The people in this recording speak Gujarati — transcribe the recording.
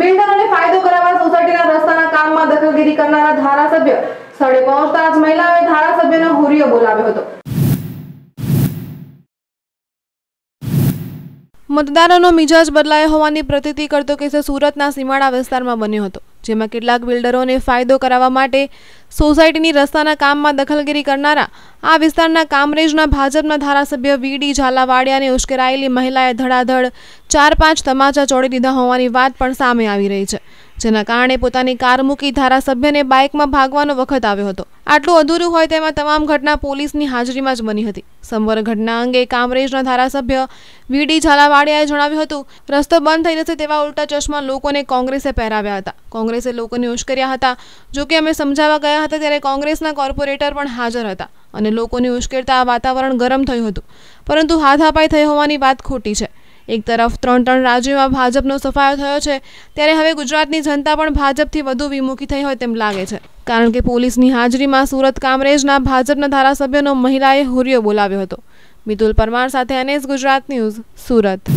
બિલ્ડરોને ફાયદો કરાવવા સોસાયટીના રસ્તાના કામમાં દખલગીરી કરનારા ધારાસભ્ય સ્થળે પહોંચતા જ મહિલાઓએ ધારાસભ્યનો હુરિયો બોલાવ્યો હતો મતદારોનો મિજાજ બદલાયો હોવાની પ્રતીતિ કરતો કેસ સુરતના સીમાડા વિસ્તારમાં બન્યો હતો જેમાં કેટલાક બિલ્ડરોને ફાયદો કરાવવા માટે સોસાયટીની રસ્તાના કામમાં દખલગીરી કરનારા આ વિસ્તારના કામરેજના ભાજપના ધારાસભ્ય વીડી ઝાલાવાડિયાને ઉશ્કેરાયેલી મહિલાએ ધડાધડ ચાર પાંચ તમાચા ચોડી દીધા હોવાની વાત પણ સામે આવી રહી છે જેના કારણે પોતાની કાર મૂકી ધારાસભ્યને બાઇકમાં ભાગવાનો વખત આવ્યો હતો આટલું અધૂરું હોય તેમાં તમામ ઘટના પોલીસની હાજરીમાં જ બની હતી સમગ્ર ઘટના અંગે કામરેજના ધારાસભ્ય વીડી ઝાલાવાડિયાએ જણાવ્યું હતું રસ્તો બંધ થઈ જશે તેવા ઉલટા ચશ્મા લોકોને કોંગ્રેસે પહેરાવ્યા હતા કોંગ્રેસે લોકોને ઉશ્કેર્યા હતા જોકે અમે સમજાવવા ગયા હતા ત્યારે કોંગ્રેસના કોર્પોરેટર પણ હાજર હતા અને લોકોને ઉશ્કેરતા વાતાવરણ ગરમ થયું હતું પરંતુ હાથાપાઈ થઈ હોવાની વાત ખોટી છે એક તરફ ત્રણ ત્રણ રાજ્યોમાં ભાજપનો સફાયો થયો છે ત્યારે હવે ગુજરાતની જનતા પણ ભાજપથી વધુ વિમુખી થઈ હોય તેમ લાગે છે કારણ કે પોલીસની હાજરીમાં સુરત કામરેજના ભાજપના ધારાસભ્યનો મહિલાએ હુરિયો બોલાવ્યો હતો મિતુલ પરમાર સાથે એનએસ ગુજરાત ન્યૂઝ સુરત